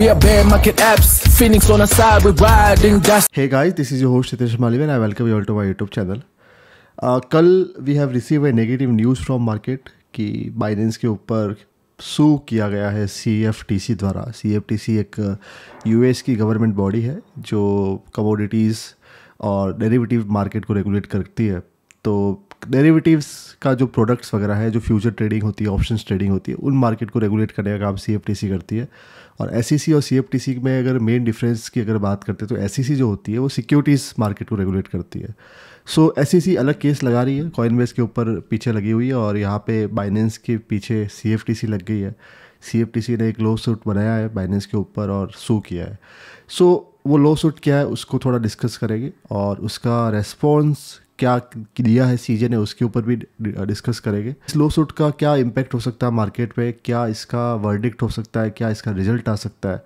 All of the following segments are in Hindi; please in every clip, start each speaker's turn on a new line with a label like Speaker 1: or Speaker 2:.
Speaker 1: We are bear market apps, Phoenix on a side, we riding dust. Hey guys, this is your host Hitesh Maliv and I welcome you all to my YouTube channel. Uh, कल we have receive a negative news from market कि बाइनेंस के ऊपर सू किया गया है सी एफ टी सी द्वारा सी एफ टी सी एक यू एस की गवर्नमेंट बॉडी है जो कमोडिटीज़ और डेरिवेटिव मार्केट को रेगुलेट करती है तो डेरिवेटिव्स का जो प्रोडक्ट्स वगैरह है जो फ्यूचर ट्रेडिंग होती है ऑप्शन ट्रेडिंग होती है उन मार्केट को रेगुलेट करने का काम सी करती है और एस e और सी में अगर मेन डिफरेंस की अगर बात करते हैं तो एस e जो होती है वो सिक्योरिटीज़ मार्केट को रेगुलेट करती है सो so, एस e अलग केस लगा रही है कॉइन के ऊपर पीछे लगी हुई है और यहाँ पे बाइनेंस के पीछे सी लग गई है सी ने एक लो सूट बनाया है बाइनेंस के ऊपर और सू किया है सो so, वो लो सूट क्या है उसको थोड़ा डिस्कस करेंगे और उसका रेस्पॉन्स क्या लिया है सीजे ने उसके ऊपर भी डिस्कस करेंगे स्लो सूट का क्या इम्पैक्ट हो सकता है मार्केट पे क्या इसका वर्डिक्ट हो सकता है क्या इसका रिजल्ट आ सकता है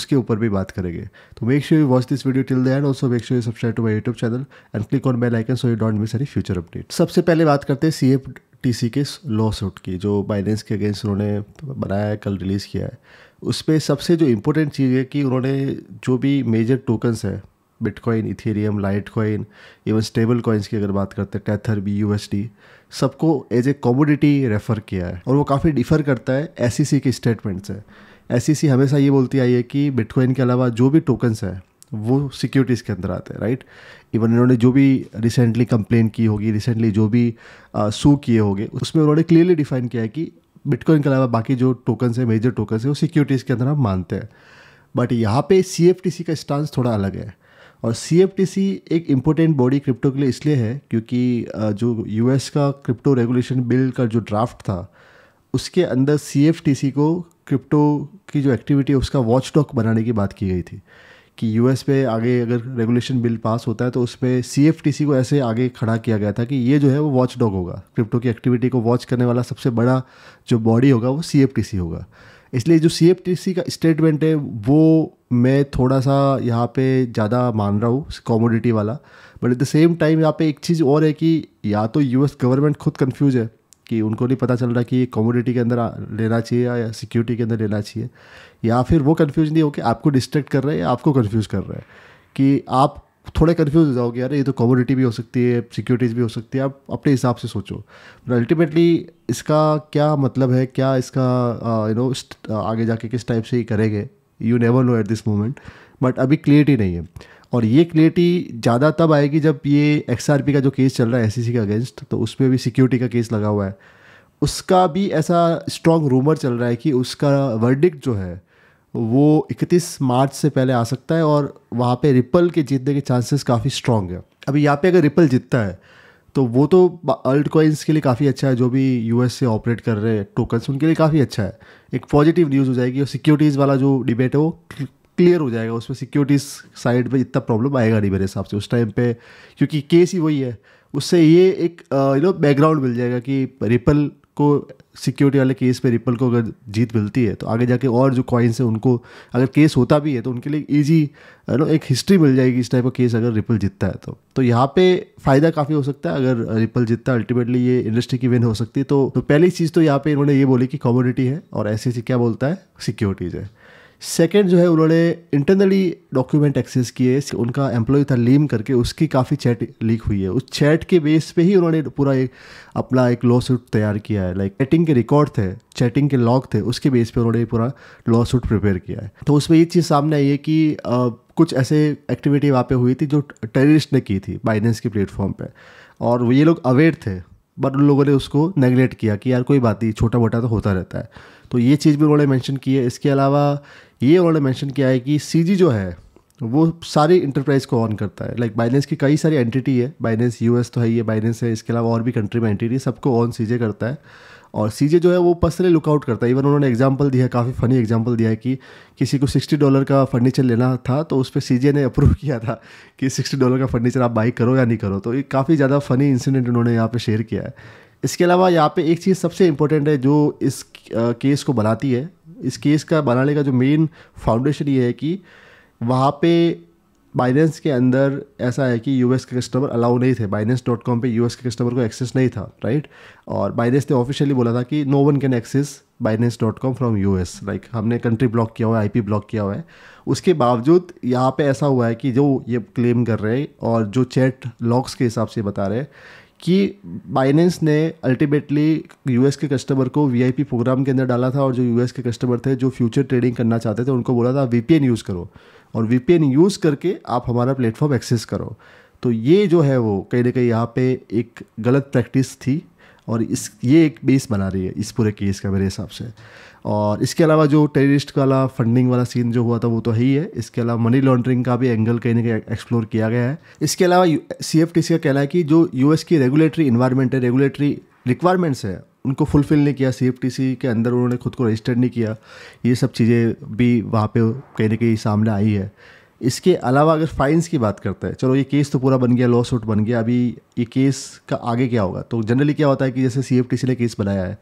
Speaker 1: उसके ऊपर भी बात करेंगे तो make sure you watch this video till the end also make sure you subscribe to my YouTube channel and click on bell icon so you डॉट मिस एनी फ्यूचर अपडेट सबसे पहले बात करते हैं सी एफ टी सी के लॉ सूट की जो बाइनेंस के अगेंस्ट उन्होंने बनाया है कल रिलीज़ किया है उस पर सबसे जो इम्पोर्टेंट चीज़ है कि उन्होंने जो भी मेजर टोकन्स है Bitcoin Ethereum Litecoin even stablecoins की अगर बात करते हैं टैथर बी यू सबको एज ए कॉमोडिटी रेफ़र किया है और वो काफ़ी डिफ़र करता है एस सी के स्टेटमेंट से एस सी e हमेशा ये बोलती आई है कि बिटकॉइन के अलावा जो भी टोकन्स है वो सिक्योरिटीज़ के अंदर आते हैं राइट इवन इन्होंने जो भी रिसेंटली कंप्लेन की होगी रिसेंटली जो भी सू किए होंगे उसमें उन्होंने क्लियरली डिफाइन किया है कि बिटकॉइन के अलावा बाकी जो टोकन्स है मेजर टोकन्स है वो सिक्योरिटीज़ के अंदर हम मानते हैं बट यहाँ पे सी का स्टांस थोड़ा अलग है और सी एफ टी सी एक इम्पोर्टेंट बॉडी क्रिप्टो के लिए इसलिए है क्योंकि जो यू एस का क्रिप्टो रेगुलेशन बिल का जो ड्राफ्ट था उसके अंदर सी एफ टी सी को क्रिप्टो की जो एक्टिविटी है उसका वॉच डॉक बनाने की बात की गई थी कि यू एस पे आगे अगर रेगुलेशन बिल पास होता है तो उसमें सी एफ टी सी को ऐसे आगे खड़ा किया गया था कि ये जो है वो वॉच डॉग होगा क्रिप्टो की एक्टिविटी को वॉच करने वाला सबसे बड़ा जो बॉडी होगा वो सी एफ टी सी होगा इसलिए जो सी का स्टेटमेंट है वो मैं थोड़ा सा यहाँ पे ज़्यादा मान रहा हूँ कॉमोडिटी वाला but at the same time यहाँ पे एक चीज़ और है कि या तो यूएस गवर्नमेंट खुद कंफ्यूज है कि उनको नहीं पता चल रहा कि ये कॉमोडिटी के अंदर लेना चाहिए या सिक्योरिटी के अंदर लेना चाहिए या फिर वो कन्फ्यूज नहीं हो कि आपको डिस्ट्रैक्ट कर रहे हैं या आपको कन्फ्यूज़ कर रहे हैं कि आप थोड़े कन्फ्यूज हो जाओगे यार ये तो कॉमोडिटी भी हो सकती है सिक्योरिटीज़ भी हो सकती है आप अपने हिसाब से सोचो पर अल्टीमेटली इसका क्या मतलब है क्या इसका यू नो आगे जाके किस टाइप से ही करेंगे you never know at this moment but अभी क्लियरिटी नहीं है और ये क्लियरिटी ज़्यादा तब आएगी जब ये एक्स का जो केस चल रहा है एस e के अगेंस्ट तो उसमें भी सिक्योरिटी का केस लगा हुआ है उसका भी ऐसा स्ट्रॉन्ग रूमर चल रहा है कि उसका वर्डिक्ट जो है वो 31 मार्च से पहले आ सकता है और वहाँ पे रिपल के जीतने के चांसेस काफ़ी स्ट्रॉन्ग है अभी यहाँ पे अगर रिपल जीतता है तो वो तो अल्ट कॉइन्स के लिए काफ़ी अच्छा है जो भी यू से ऑपरेट कर रहे हैं टोकन्स उनके लिए काफ़ी अच्छा है एक पॉजिटिव न्यूज़ हो जाएगी और सिक्योरिटीज़ वाला जो डिबेट है वो क्लियर हो जाएगा उसमें सिक्योरिटीज़ साइड पर इतना प्रॉब्लम आएगा नहीं मेरे हिसाब से उस टाइम पर क्योंकि केस ही वही है उससे ये एक यू नो बैकग्राउंड मिल जाएगा कि रिपल को सिक्योरिटी वाले केस पे रिपल को अगर जीत मिलती है तो आगे जाके और जो कॉइन्स हैं उनको अगर केस होता भी है तो उनके लिए ईजी नो एक हिस्ट्री मिल जाएगी इस टाइप का केस अगर रिपल जीतता है तो तो यहाँ पे फ़ायदा काफ़ी हो सकता है अगर रिपल जीतता है अल्टीमेटली ये इंडस्ट्री की विन हो सकती है तो, तो पहली चीज़ तो यहाँ पे इन्होंने ये बोली कि कॉमोडिटी है और ऐसे ऐसी e क्या बोलता है सिक्योरिटीज़ है सेकेंड जो है उन्होंने इंटरनली डॉक्यूमेंट एक्सेस किए उनका एम्प्लॉय था लीम करके उसकी काफ़ी चैट लीक हुई है उस चैट के बेस पे ही उन्होंने पूरा एक अपना एक लॉ सूट तैयार किया है लाइक चैटिंग के रिकॉर्ड थे चैटिंग के लॉग थे उसके बेस पे उन्होंने पूरा लॉ सूट प्रिपेयर किया है तो उसमें ये चीज़ सामने आई है कि आ, कुछ ऐसे एक्टिविटी वहाँ पे हुई थी जो टेररिस्ट ने की थी बाइनेंस के प्लेटफॉर्म पर और ये लोग अवेयर थे बट उन लोगों ने उसको नेगलेक्ट किया कि यार कोई बात नहीं छोटा मोटा तो होता रहता है तो ये चीज़ भी उन्होंने मैंशन की है इसके अलावा ये उन्होंने मैंशन किया है कि सी जो है वो सारी इंटरप्राइज को ऑन करता है लाइक like बाइनेंस की कई सारी एंटिटी है बाइनेंस यूएस तो है ये बाइनेंस है इसके अलावा और भी कंट्री में एंटिटी है सबको ऑन सीजे करता है और सीजे जो है वो पर्सनली लुकआउट करता है इवन उन्होंने एग्जाम्पल दिया है काफ़ी फनी एग्जाम्पल दिया है कि किसी को सिक्सटी डॉलर का फर्नीचर लेना था तो उस पर सी ने अप्रूव किया था कि सिक्सटी डॉलर का फर्नीचर आप बाई करो या नहीं करो तो ये काफ़ी ज़्यादा फनी इंसिडेंट उन्होंने यहाँ पर शेयर किया है इसके अलावा यहाँ पे एक चीज़ सबसे इम्पोर्टेंट है जो इस केस को बनाती है इस केस का बनाने का जो मेन फाउंडेशन ये है कि वहाँ पे बाइनेंस के अंदर ऐसा है कि यूएस के कस्टमर अलाउ नहीं थे बाइनेंस डॉट कॉम पर यूएस के कस्टमर को एक्सेस नहीं था राइट और बाइनेंस ने ऑफिशियली बोला था कि no one can access Binance dot com from U S like हमने कंट्री ब्लॉक किया हुआ है आई पी ब्लॉक किया हुआ है उसके बावजूद यहाँ पे ऐसा हुआ है कि जो ये क्लेम कर रहे हैं और जो चैट लॉक्स के हिसाब से बता रहे हैं कि बाइनेंस ने अल्टीमेटली यूएस के कस्टमर को वीआईपी प्रोग्राम के अंदर डाला था और जो यूएस के कस्टमर थे जो फ्यूचर ट्रेडिंग करना चाहते थे उनको बोला था वीपीएन यूज़ करो और वीपीएन यूज़ करके आप हमारा प्लेटफॉर्म एक्सेस करो तो ये जो है वो कहीं ना कहीं यहाँ पे एक गलत प्रैक्टिस थी और इस ये एक बेस बना रही है इस पूरे केस का मेरे हिसाब से और इसके अलावा जो टेररिस्ट वाला फंडिंग वाला सीन जो हुआ था वो तो है ही है इसके अलावा मनी लॉन्ड्रिंग का भी एंगल कहीं ना कहीं एक्सप्लोर किया गया है इसके अलावा सी एफ टी सी का कहना है कि जो यू की रेगुलेटरी इन्वायरमेंट है रेगुलेटरी रिक्वायरमेंट्स है उनको फुलफिल नहीं किया सी के अंदर उन्होंने खुद को रजिस्टर नहीं किया ये सब चीज़ें भी वहाँ पे कहीं ना कहीं सामने आई है इसके अलावा अगर फाइन्स की बात करते हैं चलो ये केस तो पूरा बन गया लॉ सूट बन गया अभी ये केस का आगे क्या होगा तो जनरली क्या होता है कि जैसे सी ने केस बनाया है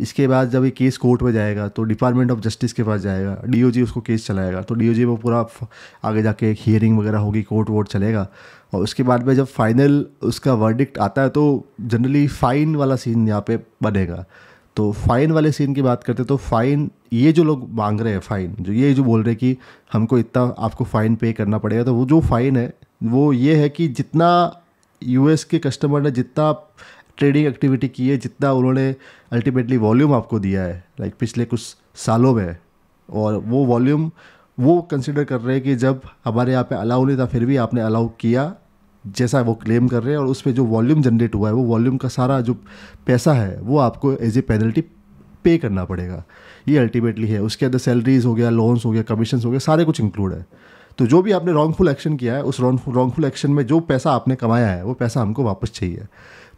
Speaker 1: इसके बाद जब ये केस कोर्ट में जाएगा तो डिपार्टमेंट ऑफ जस्टिस के पास जाएगा डी उसको केस चलाएगा तो डी में पूरा आगे जाके एक हियरिंग वगैरह होगी कोर्ट वोर्ट चलेगा और उसके बाद में जब फाइनल उसका वर्डिक्ट आता है तो जनरली फ़ाइन वाला सीन यहाँ पे बनेगा तो फ़ाइन वाले सीन की बात करते तो फ़ाइन ये जो लोग मांग रहे हैं फ़ाइन जो ये जो बोल रहे हैं कि हमको इतना आपको फ़ाइन पे करना पड़ेगा तो वो जो फ़ाइन है वो ये है कि जितना यूएस के कस्टमर ने जितना ट्रेडिंग एक्टिविटी की है जितना उन्होंने अल्टीमेटली वॉल्यूम आपको दिया है लाइक पिछले कुछ सालों में और वो वॉल्यूम वो कंसिडर कर रहे हैं कि जब हमारे यहाँ पे अलाउ नहीं था फिर भी आपने अलाउ किया जैसा वो क्लेम कर रहे हैं और उस पर जो वॉल्यूम जनरेट हुआ है वो वॉल्यूम का सारा जो पैसा है वो आपको एज ए पेनल्टी पे करना पड़ेगा ये अल्टीमेटली है उसके अंदर सैलरीज हो गया लोन्स हो गया कमीशन हो गया सारे कुछ इंक्लूड है तो जो भी आपने रॉन्गफुल एक्शन किया है उस रॉन्गफुल एक्शन में जो पैसा आपने कमाया है वो पैसा हमको वापस चाहिए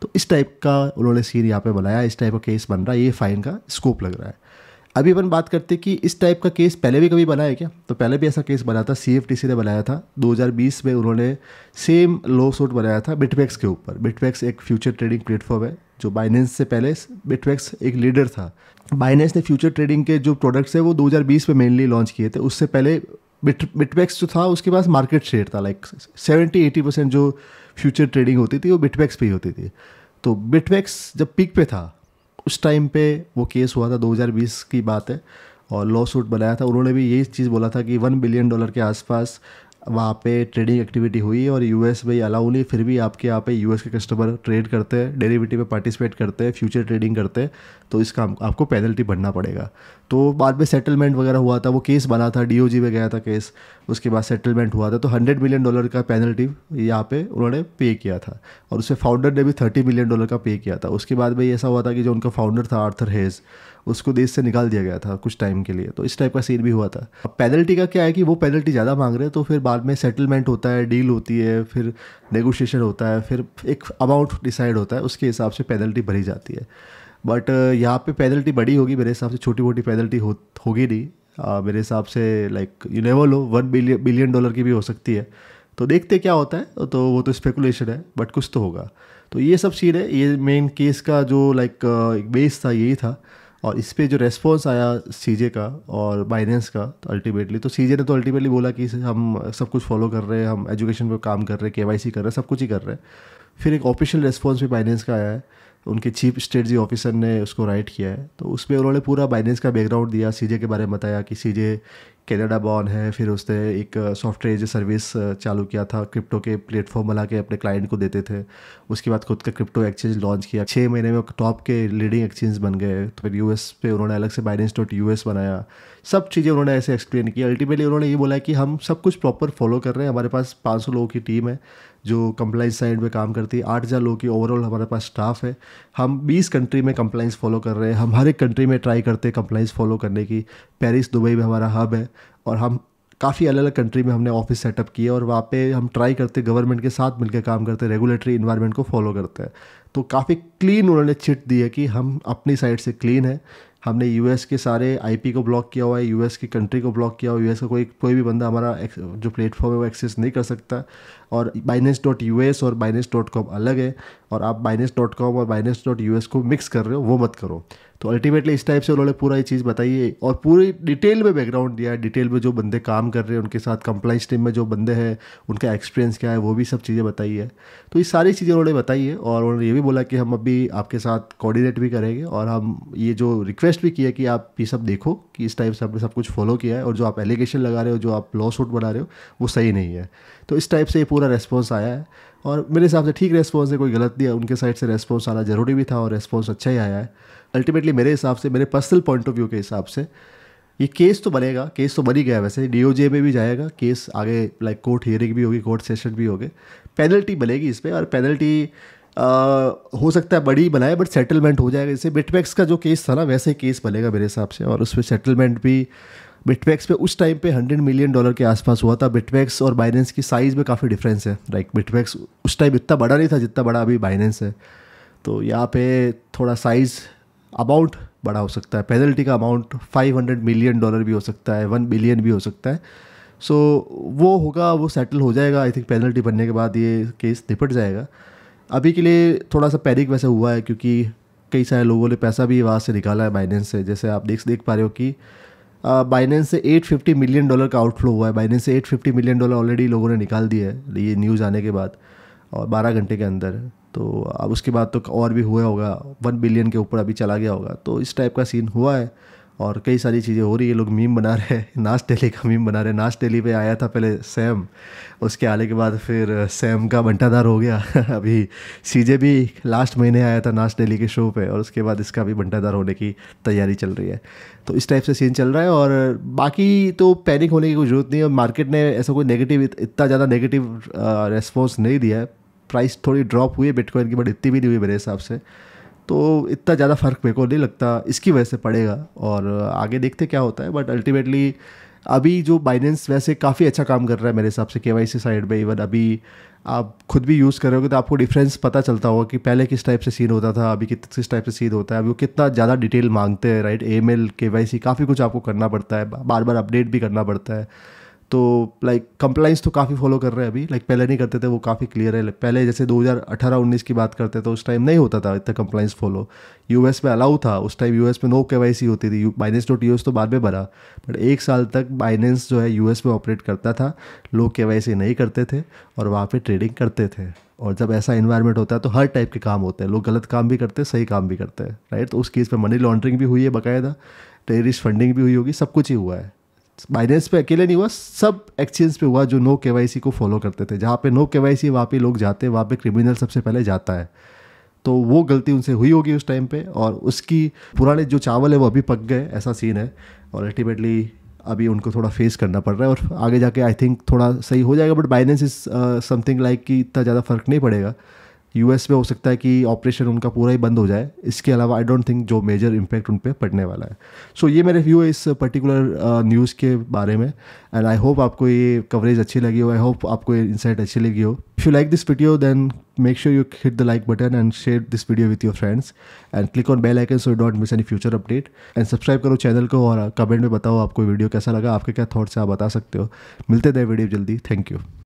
Speaker 1: तो इस टाइप का उन्होंने सीन यहाँ पे बनाया इस टाइप का केस बन रहा है ये फ़ाइन का स्कोप लग रहा है अभी अपन बात करते कि इस टाइप का केस पहले भी कभी बना है क्या तो पहले भी ऐसा केस बना था सी ने बनाया था 2020 में उन्होंने सेम लो सूट बनाया था बिटवैक्स के ऊपर बिटवैक्स एक फ्यूचर ट्रेडिंग प्लेटफॉर्म है जो बाइनेंस से पहले बिटवैक्स एक लीडर था बाइनेंस ने फ्यूचर ट्रेडिंग के जो प्रोडक्ट्स है वो 2020 में मेनली लॉन्च किए थे उससे पहले बिट बिटवैक्स जो था उसके पास मार्केट शेयर था लाइक सेवेंटी एटी परसेंट जो फ्यूचर ट्रेडिंग होती थी वो बिटवैक्स पे ही होती थी तो बिटवैक्स जब पीक पे था उस टाइम पे वो केस हुआ था 2020 की बात है और लॉ सूट बनाया था उन्होंने भी यही चीज़ बोला था कि वन बिलियन डॉलर के आसपास वहाँ पे ट्रेडिंग एक्टिविटी हुई और यूएस में अलाउ नहीं फिर भी आपके यहाँ पे यूएस के कस्टमर ट्रेड करते हैं डेरिवेटिव में पार्टिसिपेट करते हैं फ्यूचर ट्रेडिंग करते हैं तो इसका आपको पेनल्टी भरना पड़ेगा तो बाद में सेटलमेंट वगैरह हुआ था वो केस बना था जी में गया था केस उसके बाद सेटलमेंट हुआ था तो हंड्रेड मिलियन डॉलर का पेनल्टी यहाँ पर उन्होंने पे किया था और उसमें फाउंडर ने भी थर्टी मिलियन डॉलर का पे किया था उसके बाद में ऐसा हुआ था कि जो उनका फाउंडर था आर्थर हेज़ उसको देश से निकाल दिया गया था कुछ टाइम के लिए तो इस टाइप का सीन भी हुआ था पेनल्टी का क्या है कि वो पेनल्टी ज़्यादा मांग रहे हैं तो फिर बाद में सेटलमेंट होता है डील होती है फिर नेगोशिएशन होता है फिर एक अमाउंट डिसाइड होता है उसके हिसाब से पेनल्टी भरी जाती है बट यहाँ पे पेनल्टी बड़ी होगी मेरे हिसाब से छोटी मोटी पेनल्टी होगी नहीं आ, मेरे हिसाब से like you never know one billion billion dollar की भी हो सकती है तो देखते क्या होता है तो वो तो स्पेकुलेशन है बट कुछ तो होगा तो ये सब सीन है ये मेन केस का जो लाइक बेस था यही था और इस पर जो रेस्पॉन्स आया सी का और बाइनेंस का तो अल्टीमेटली तो सी ने तो अल्टीमेटली बोला कि हम सब कुछ फॉलो कर रहे हैं हम एजुकेशन पर काम कर रहे हैं के कर रहे हैं सब कुछ ही कर रहे हैं फिर एक ऑफिशियल रेस्पॉन्स भी बाइनेंस का आया है उनके चीफ स्ट्रेटजी ऑफिसर ने उसको राइट किया है तो उसमें उन्होंने पूरा बाइनेंस का बैकग्राउंड दिया सीजे के बारे में बताया कि सीजे कैनेडा बॉर्न है फिर उसने एक सॉफ्टवेयर एज सर्विस चालू किया था क्रिप्टो के प्लेटफॉर्म बना के अपने क्लाइंट को देते थे उसके बाद खुद का क्रिप्टो एक्सचेंज लॉन्च किया छः महीने में टॉप के लीडिंग एक्सचेंज बन गए तो फिर यू पे उन्होंने अलग से बाइनेंस डॉट यू बनाया सब चीज़ें उन्होंने ऐसे एक्सप्लेन की अल्टीमेटली उन्होंने ये बोला कि हम सब कुछ प्रॉपर फॉलो कर रहे हैं हमारे पास पाँच लोगों की टीम है जो कंप्लाइंस साइड में काम करती है आठ हज़ार लोगों की ओवरऑल हमारे पास स्टाफ है हम बीस कंट्री में कंप्लाइंस फॉलो कर रहे हैं हम हर एक कंट्री में ट्राई करते हैं कंप्लाइंस फॉलो करने की पेरिस दुबई में हमारा हब है और हम काफ़ी अलग अलग कंट्री में हमने ऑफिस सेटअप किए और वहाँ पे हम ट्राई करते गवर्नमेंट के साथ मिलकर काम करते रेगुलेटरी इन्वायरमेंट को फॉलो करते हैं तो काफ़ी क्लीन उन्होंने चिट दी है कि हम अपनी साइड से क्लीन है हमने यूएस के सारे आईपी को ब्लॉक किया हुआ है यूएस की कंट्री को ब्लॉक किया हुआ है यूएस का कोई कोई भी बंदा हमारा जो प्लेटफॉर्म है वो एक्सेस नहीं कर सकता और बाइनेंस डॉट यू एस और बाइनेंस डॉट कॉम अलग है और आप बाइनेंस डॉट कॉम और बाइनेंस डॉट यू एस को मिक्स कर रहे हो वो मत करो तो अल्टीमेटली इस टाइप से उन्होंने पूरा ये चीज़ बताई है और पूरी डिटेल में बैकग्राउंड दिया है डिटेल में जो बंदे काम कर रहे हैं उनके साथ कंप्लाइंस टीम में जो बंदे हैं उनका एक्सपीरियंस क्या है वो भी सब चीज़ें बताई है तो ये सारी चीज़ें उन्होंने बताई है और उन्होंने ये भी बोला कि हम अभी आपके साथ कोऑर्डिनेट भी करेंगे और हम ये जो रिक्वेस्ट भी किया कि आप ये सब देखो कि इस टाइप से आपने सब कुछ फॉलो किया है और जो आप एलिगेशन लगा रहे हो जो आप लॉ सूट बना रहे हो वो सही नहीं है तो इस टाइप से ये पूरा रेस्पॉन्स आया है और मेरे हिसाब से ठीक रेस्पॉन्स है कोई गलत नहीं है उनके साइड से रेस्पॉन्स आना ज़रूरी भी था और रेस्पॉन्स अच्छा ही आया है अल्टीमेटली मेरे हिसाब से मेरे पर्सनल पॉइंट ऑफ व्यू के हिसाब से ये केस तो बनेगा केस तो बन ही गया वैसे डी में भी जाएगा केस आगे लाइक कोर्ट हियरिंग भी होगी कोर्ट सेशन भी होगी पेनल्टी बनेगी इस पर और पेनल्टी आ, हो सकता है बड़ी बनाए बट सेटलमेंट हो जाएगा जैसे बिटवैक्स का जो केस था ना वैसे ही केस बनेगा मेरे हिसाब से और उस पर सेटलमेंट भी बिटवैक्स पे उस टाइम पे हंड्रेड मिलियन डॉलर के आसपास हुआ था बिटवैक्स और बाइनेंस की साइज़ में काफ़ी डिफरेंस है लाइक बिटवैक्स उस टाइम इतना बड़ा नहीं था जितना बड़ा अभी बाइनेंस है तो यहाँ पे थोड़ा साइज़ अमाउंट बड़ा हो सकता है पेनल्टी का अमाउंट हंड्रेड मिलियन डॉलर भी हो सकता है वन बिलियन भी हो सकता है सो so, वो होगा वो सेटल हो जाएगा आई थिंक पेनल्टी बनने के बाद ये केस निपट जाएगा अभी के लिए थोड़ा सा पैनिक वैसे हुआ है क्योंकि कई सारे लोगों ने पैसा भी वहाँ से निकाला है बाइनेंस से जैसे आप देख देख पा रहे हो कि बाइनेंस से 850 मिलियन डॉलर का आउटफ्लो हुआ है बाइनेंस से 850 मिलियन डॉलर ऑलरेडी लोगों ने निकाल दिया है ये न्यूज़ आने के बाद और बारह घंटे के अंदर तो अब उसके बाद तो और भी हुआ होगा वन बिलियन के ऊपर अभी चला गया होगा तो इस टाइप का सीन हुआ है और कई सारी चीज़ें हो रही है लोग मीम बना रहे हैं नाच डेली का मीम बना रहे हैं नाच डेली पे आया था पहले सैम उसके आने के बाद फिर सैम का बंटाधार हो गया अभी सीजे भी लास्ट महीने आया था नाच डेली के शो पे और उसके बाद इसका भी बंटाधार होने की तैयारी चल रही है तो इस टाइप से सीन चल रहा है और बाकी तो पैनिक होने की कोई ज़रूरत नहीं है मार्केट ने ऐसा कोई नेगेटिव इतना ज़्यादा नेगेटिव रेस्पॉन्स नहीं दिया है प्राइस थोड़ी ड्रॉप हुई है बिटकॉइन की बट इतनी भी नहीं हुई मेरे हिसाब से तो इतना ज़्यादा फ़र्क मेरे को नहीं लगता इसकी वजह से पड़ेगा और आगे देखते क्या होता है बट अल्टीमेटली अभी जो बाइनेंस वैसे काफ़ी अच्छा काम कर रहा है मेरे हिसाब से के साइड में इवन अभी आप खुद भी यूज़ कर रहे हो तो आपको डिफरेंस पता चलता होगा कि पहले किस टाइप से सीन होता था अभी कित किस टाइप से सीन होता है अभी वो कितना ज़्यादा डिटेल मांगते हैं right A M L K Y C काफ़ी कुछ आपको करना पड़ता है बार बार अपडेट भी करना पड़ता है तो लाइक कंप्लाइंस तो काफ़ी फॉलो कर रहे हैं अभी लाइक पहले नहीं करते थे वो काफ़ी क्लियर है पहले जैसे 2018-19 की बात करते तो उस टाइम नहीं होता था इतना कंप्लाइंस फॉलो यूएस में अलाउ था उस टाइम यूएस में नो के होती थी बाइनेंस डॉट यू तो बाद में भरा बट एक साल तक बाइनेंस जो है यूएस में ऑपरेट करता था लोग के नहीं करते थे और वहाँ पर ट्रेडिंग करते थे और जब ऐसा इन्वायरमेंट होता है तो हर टाइप के काम होते हैं लोग गलत काम भी करते हैं सही काम भी करते हैं राइट तो उस केस पर मनी लॉन्ड्रिंग भी हुई है बाकायदा टेरिस फंडिंग भी हुई होगी सब कुछ ही हुआ है बाइनेंस पे अकेले नहीं हुआ सब एक्सचेंज पे हुआ जो नो के को फॉलो करते थे जहाँ पे नो के वाई सी वहाँ पे लोग जाते हैं वहाँ पर क्रिमिनल सबसे पहले जाता है तो वो गलती उनसे हुई होगी उस टाइम पे और उसकी पुराने जो चावल है वो अभी पक गए ऐसा सीन है और अल्टीमेटली अभी उनको थोड़ा फेस करना पड़ रहा है और आगे जाके आई थिंक थोड़ा सही हो जाएगा but Binance is something like कि इतना ज़्यादा फ़र्क नहीं पड़ेगा यूएस में हो सकता है कि ऑपरेशन उनका पूरा ही बंद हो जाए इसके अलावा आई डोंट थिंक जो मेजर इम्पैक्ट उन पर पड़ने वाला है सो so, ये मेरे व्यू है इस पर्टिकुलर न्यूज़ uh, के बारे में एंड आई होप आपको ये कवरेज अच्छी लगी हो आई होप आपको ये इंसाइट अच्छी लगी हो if you like this video then make sure you hit the like button and share this video with your friends and click on bell icon so you miss any future update and subscribe करो चैनल को और कमेंट में बताओ आपको वीडियो कैसा लगा आपके क्या थॉट्स हैं आप बता सकते हो मिलते थे वीडियो जल्दी थैंक यू